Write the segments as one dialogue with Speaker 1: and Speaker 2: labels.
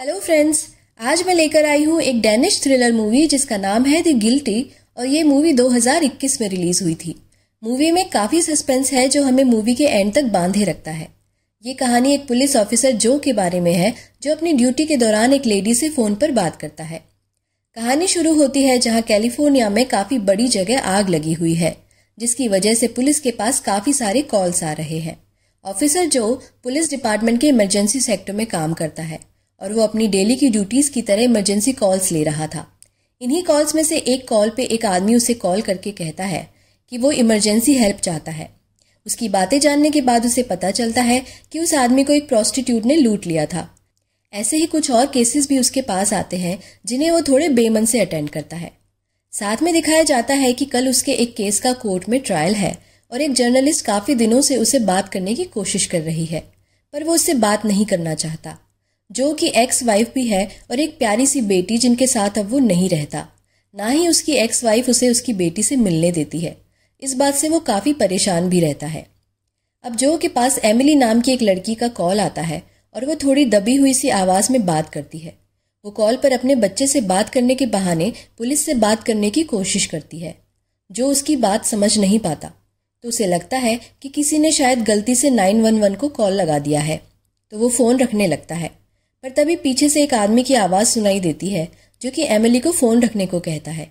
Speaker 1: hello friends आज मैं लेकर आई हूँ एक डेनिश थ्रिलर मूवी जिसका नाम है द गिल्टी और ये मूवी 2021 में रिलीज हुई थी मूवी में काफ़ी सस्पेंस है जो हमें मूवी के एंड तक बांधे रखता है ये कहानी एक पुलिस ऑफिसर जो के बारे में है जो अपनी ड्यूटी के दौरान एक लेडी से फ़ोन पर बात करता है कहानी शुरू होती है जहाँ कैलिफोर्निया में काफ़ी बड़ी जगह आग लगी हुई है जिसकी वजह से पुलिस के पास काफ़ी सारे कॉल्स आ रहे हैं ऑफिसर जो पुलिस डिपार्टमेंट के इमरजेंसी सेक्टर में काम करता है और वो अपनी डेली की ड्यूटीज़ की तरह इमरजेंसी कॉल्स ले रहा था इन्हीं कॉल्स में से एक कॉल पे एक आदमी उसे कॉल करके कहता है कि वो इमरजेंसी हेल्प चाहता है उसकी बातें जानने के बाद उसे पता चलता है कि उस आदमी को एक प्रॉस्टिट्यूट ने लूट लिया था ऐसे ही कुछ और केसेस भी उसके पास आते हैं जिन्हें वो थोड़े बेमन से अटेंड करता है साथ में दिखाया जाता है कि कल उसके एक केस का कोर्ट में ट्रायल है और एक जर्नलिस्ट काफी दिनों से उसे बात करने की कोशिश कर रही है पर वो उससे बात नहीं करना चाहता जो कि एक्स वाइफ भी है और एक प्यारी सी बेटी जिनके साथ अब वो नहीं रहता ना ही उसकी एक्स वाइफ उसे उसकी बेटी से मिलने देती है इस बात से वो काफ़ी परेशान भी रहता है अब जो के पास एमिली नाम की एक लड़की का कॉल आता है और वो थोड़ी दबी हुई सी आवाज़ में बात करती है वो कॉल पर अपने बच्चे से बात करने के बहाने पुलिस से बात करने की कोशिश करती है जो उसकी बात समझ नहीं पाता तो उसे लगता है कि किसी ने शायद गलती से 911 को कॉल लगा दिया है तो वो फ़ोन रखने लगता है पर तभी पीछे से एक आदमी की आवाज़ सुनाई देती है जो कि एमिली को फ़ोन रखने को कहता है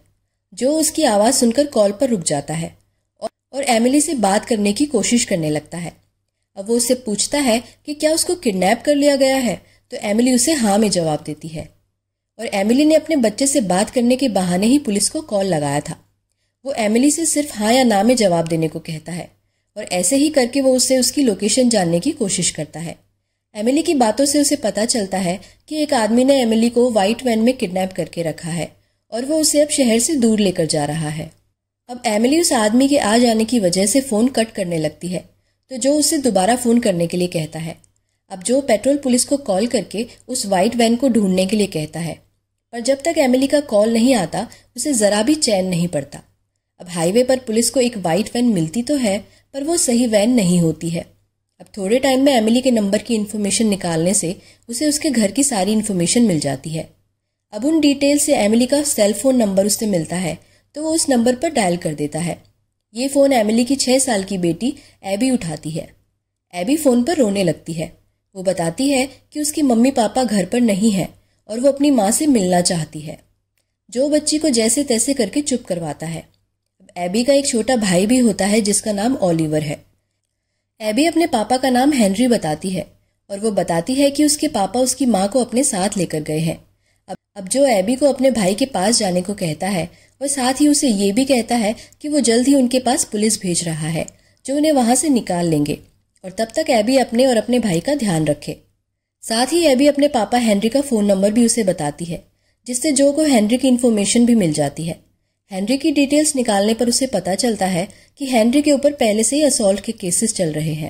Speaker 1: जो उसकी आवाज़ सुनकर कॉल पर रुक जाता है और एमिली से बात करने की कोशिश करने लगता है अब वो उससे पूछता है कि क्या उसको किडनैप कर लिया गया है तो एमिली उसे हाँ में जवाब देती है और एमिली ने अपने बच्चे से बात करने के बहाने ही पुलिस को कॉल लगाया था वो एमिली से सिर्फ हाँ या ना में जवाब देने को कहता है और ऐसे ही करके वो उससे उसकी लोकेशन जानने की कोशिश करता है एमिली की बातों से उसे पता चलता है कि एक आदमी ने एमिली को व्हाइट वैन में किडनैप करके रखा है और वो उसे अब शहर से दूर लेकर जा रहा है अब एमिली उस आदमी के आ जाने की वजह से फ़ोन कट करने लगती है तो जो उसे दोबारा फ़ोन करने के लिए कहता है अब जो पेट्रोल पुलिस को कॉल करके उस वाइट वैन को ढूंढने के लिए कहता है पर जब तक एमिली का कॉल नहीं आता उसे ज़रा भी चैन नहीं पड़ता अब हाईवे पर पुलिस को एक वाइट वैन मिलती तो है पर वो सही वैन नहीं होती है अब थोड़े टाइम में एमिली के नंबर की इन्फॉर्मेशन निकालने से उसे उसके घर की सारी इन्फॉर्मेशन मिल जाती है अब उन डिटेल से एमिली का सेल फोन नंबर उससे मिलता है तो वो उस नंबर पर डायल कर देता है ये फ़ोन एमिली की छः साल की बेटी एबी उठाती है एबी फ़ोन पर रोने लगती है वो बताती है कि उसकी मम्मी पापा घर पर नहीं है और वो अपनी माँ से मिलना चाहती है जो बच्ची को जैसे तैसे करके चुप करवाता है एबी का एक छोटा भाई भी होता है जिसका नाम ओलिवर है एबी अपने पापा का नाम हेनरी बताती है और वो बताती है कि उसके पापा उसकी माँ को अपने साथ लेकर गए हैं अब अब जो एबी को अपने भाई के पास जाने को कहता है और साथ ही उसे ये भी कहता है कि वो जल्द ही उनके पास पुलिस भेज रहा है जो उन्हें वहां से निकाल लेंगे और तब तक एबी अपने और अपने भाई का ध्यान रखे साथ ही एबी अपने पापा हेनरी का फ़ोन नंबर भी उसे बताती है जिससे जो को हेनरी की इन्फॉर्मेशन भी मिल जाती है हेनरी की डिटेल्स निकालने पर उसे पता चलता है कि हेनरी के ऊपर पहले से ही असोल्ट के केसेस चल रहे हैं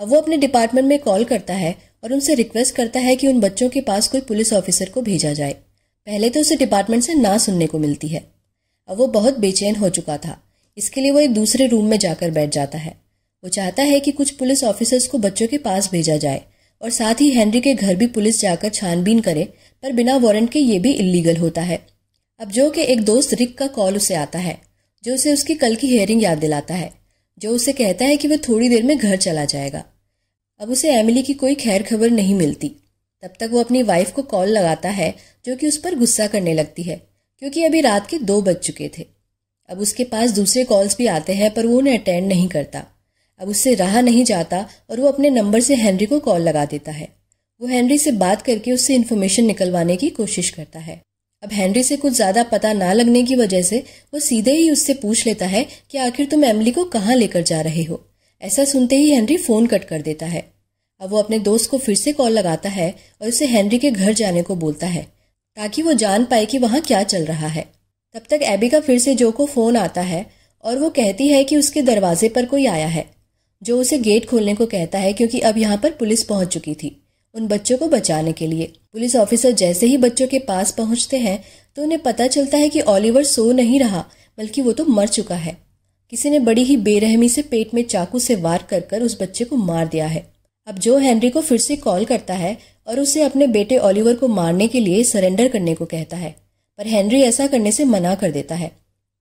Speaker 1: अब वो अपने डिपार्टमेंट में कॉल करता है और उनसे रिक्वेस्ट करता है कि उन बच्चों के पास कोई पुलिस ऑफिसर को भेजा जाए पहले तो उसे डिपार्टमेंट से ना सुनने को मिलती है अब वो बहुत बेचैन हो चुका था इसके लिए वो एक दूसरे रूम में जाकर बैठ जाता है वो चाहता है कि कुछ पुलिस ऑफिसर्स को बच्चों के पास भेजा जाए और साथ ही हेनरी के घर भी पुलिस जाकर छानबीन करे पर बिना वारंट के ये भी इलीगल होता है अब जो के एक दोस्त रिक का कॉल उसे आता है जो उसे उसकी कल की हेयरिंग याद दिलाता है जो उसे कहता है कि वह थोड़ी देर में घर चला जाएगा अब उसे एमिली की कोई खैर खबर नहीं मिलती तब तक वो अपनी वाइफ को कॉल लगाता है जो कि उस पर गुस्सा करने लगती है क्योंकि अभी रात के दो बज चुके थे अब उसके पास दूसरे कॉल्स भी आते हैं पर वो उन्हें अटेंड नहीं करता अब उससे रहा नहीं जाता और वो अपने नंबर से हेनरी को कॉल लगा देता है वो हेनरी से बात करके उससे इन्फॉर्मेशन निकलवाने की कोशिश करता है अब हेनरी से कुछ ज्यादा पता ना लगने की वजह से वो सीधे ही उससे पूछ लेता है कि आखिर तुम एमली को कहाँ लेकर जा रहे हो ऐसा सुनते ही हेनरी फोन कट कर देता है अब वो अपने दोस्त को फिर से कॉल लगाता है और उसे हेनरी के घर जाने को बोलता है ताकि वो जान पाए कि वहाँ क्या चल रहा है तब तक एबी का फिर से जो को फोन आता है और वो कहती है कि उसके दरवाजे पर कोई आया है जो उसे गेट खोलने को कहता है क्योंकि अब यहाँ पर पुलिस पहुंच चुकी थी उन बच्चों को बचाने के लिए पुलिस ऑफिसर जैसे ही बच्चों के पास पहुंचते हैं तो उन्हें पता चलता है कि ऑलिवर सो नहीं रहा बल्कि वो तो मर चुका है किसी ने बड़ी ही बेरहमी से पेट में चाकू से वार कर कर उस बच्चे को मार दिया है अब जो हेनरी को फिर से कॉल करता है और उसे अपने बेटे ऑलिवर को मारने के लिए सरेंडर करने को कहता है पर हेनरी ऐसा करने से मना कर देता है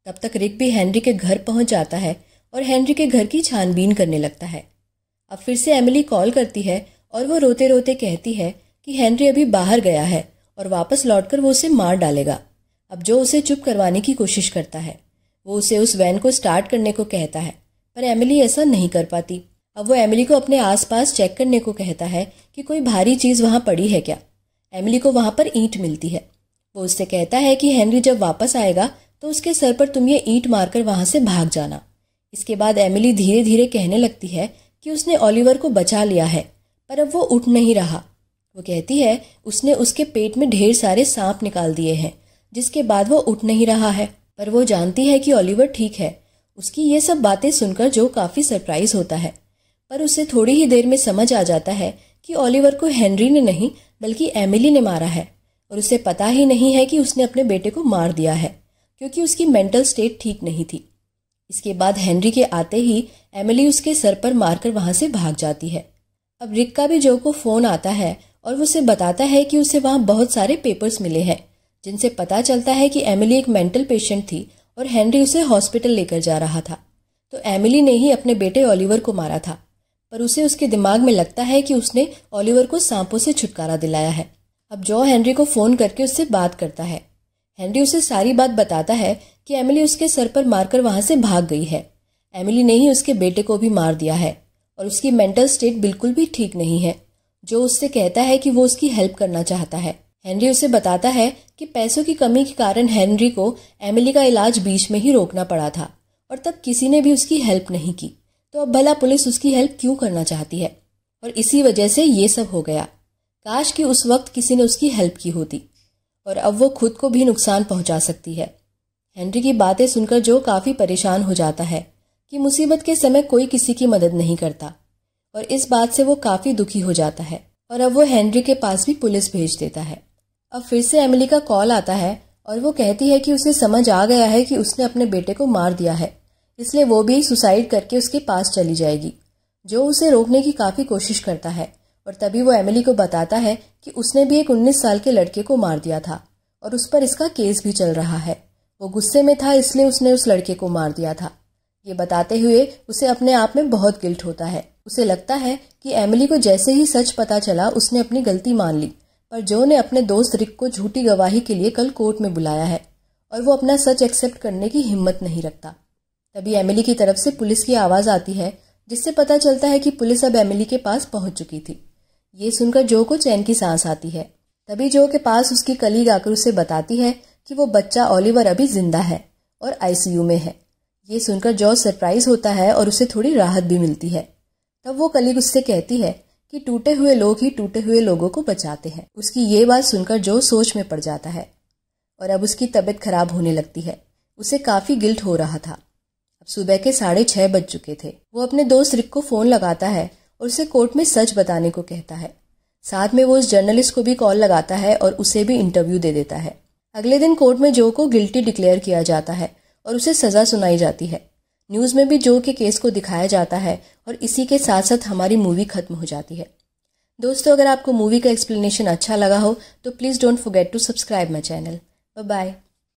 Speaker 1: तब तक रिक भी हेनरी के घर पहुंच जाता है और हेनरी के घर की छानबीन करने लगता है अब फिर से एमिली कॉल करती है और वो रोते रोते कहती है कि हेनरी अभी बाहर गया है और वापस लौटकर वो उसे मार डालेगा अब जो उसे चुप करवाने की कोशिश करता है वो उसे उस वैन को स्टार्ट करने को कहता है पर एमिली ऐसा नहीं कर पाती अब वो एमिली को अपने आसपास चेक करने को कहता है कि कोई भारी चीज़ वहां पड़ी है क्या एमिली को वहां पर ईंट मिलती है वो उससे कहता है कि हेनरी जब वापस आएगा तो उसके सर पर तुम ये ईंट मारकर वहां से भाग जाना इसके बाद एमिली धीरे धीरे कहने लगती है कि उसने ओलिवर को बचा लिया है पर अब वो उठ नहीं रहा वो कहती है उसने उसके पेट में ढेर सारे सांप निकाल दिए हैं जिसके बाद वो उठ नहीं रहा है पर वो जानती है कि ओलिवर ठीक है उसकी ये सब बातें सुनकर जो काफ़ी सरप्राइज होता है पर उसे थोड़ी ही देर में समझ आ जाता है कि ओलिवर को हेनरी ने नहीं बल्कि एमिली ने मारा है और उसे पता ही नहीं है कि उसने अपने बेटे को मार दिया है क्योंकि उसकी मेंटल स्टेट ठीक नहीं थी इसके बाद हेनरी के आते ही एमिली उसके सर पर मारकर वहां से भाग जाती है अब रिक का भी जो को फ़ोन आता है और वो उसे बताता है कि उसे वहाँ बहुत सारे पेपर्स मिले हैं जिनसे पता चलता है कि एमिली एक मेंटल पेशेंट थी और हेनरी उसे हॉस्पिटल लेकर जा रहा था तो एमिली ने ही अपने बेटे ओलिवर को मारा था पर उसे उसके दिमाग में लगता है कि उसने ओलिवर को सांपों से छुटकारा दिलाया है अब जो हेनरी को फ़ोन करके उससे बात करता है हेनरी उसे सारी बात बताता है कि एमिली उसके सर पर मारकर वहां से भाग गई है एमिली ने ही उसके बेटे को भी मार दिया है और उसकी मेंटल स्टेट बिल्कुल भी ठीक नहीं है जो उससे कहता है कि वो उसकी हेल्प करना चाहता है हेनरी उसे बताता है कि पैसों की कमी के कारण हेनरी को एमिली का इलाज बीच में ही रोकना पड़ा था और तब किसी ने भी उसकी हेल्प नहीं की तो अब भला पुलिस उसकी हेल्प क्यों करना चाहती है और इसी वजह से ये सब हो गया काश कि उस वक्त किसी ने उसकी हेल्प की होती और अब वो खुद को भी नुकसान पहुंचा सकती है हेनरी की बातें सुनकर जो काफी परेशान हो जाता है कि मुसीबत के समय कोई किसी की मदद नहीं करता और इस बात से वो काफ़ी दुखी हो जाता है और अब वो हेनरी के पास भी पुलिस भेज देता है अब फिर से एमिली का कॉल आता है और वो कहती है कि उसे समझ आ गया है कि उसने अपने बेटे को मार दिया है इसलिए वो भी सुसाइड करके उसके पास चली जाएगी जो उसे रोकने की काफ़ी कोशिश करता है और तभी वो एमिली को बताता है कि उसने भी एक 19 साल के लड़के को मार दिया था और उस पर इसका केस भी चल रहा है वो गुस्से में था इसलिए उसने उस लड़के को मार दिया था ये बताते हुए उसे अपने आप में बहुत गिल्ट होता है उसे लगता है कि एमिली को जैसे ही सच पता चला उसने अपनी गलती मान ली पर जो ने अपने दोस्त रिक को झूठी गवाही के लिए कल कोर्ट में बुलाया है और वो अपना सच एक्सेप्ट करने की हिम्मत नहीं रखता तभी एमिली की तरफ से पुलिस की आवाज़ आती है जिससे पता चलता है कि पुलिस अब एमिली के पास पहुंच चुकी थी ये सुनकर जो को चैन की सांस आती है तभी जो के पास उसकी कलीग आकर उसे बताती है कि वो बच्चा ओलिवर अभी जिंदा है और आईसीयू में है ये सुनकर जॉर्ज सरप्राइज होता है और उसे थोड़ी राहत भी मिलती है तब वो कलीग उससे कहती है कि टूटे हुए लोग ही टूटे हुए लोगों को बचाते हैं उसकी ये बात सुनकर जॉर्ज सोच में पड़ जाता है और अब उसकी तबीयत खराब होने लगती है उसे काफी गिल्ट हो रहा था अब सुबह के साढ़े छह बज चुके थे वो अपने दोस्त रिक को फोन लगाता है और उसे कोर्ट में सच बताने को कहता है साथ में वो उस जर्नलिस्ट को भी कॉल लगाता है और उसे भी इंटरव्यू दे देता है अगले दिन कोर्ट में जो को गिल्टी डिक्लेयर किया जाता है और उसे सज़ा सुनाई जाती है न्यूज़ में भी जो के केस को दिखाया जाता है और इसी के साथ साथ हमारी मूवी ख़त्म हो जाती है दोस्तों अगर आपको मूवी का एक्सप्लेनेशन अच्छा लगा हो तो please don't forget to subscribe my channel bye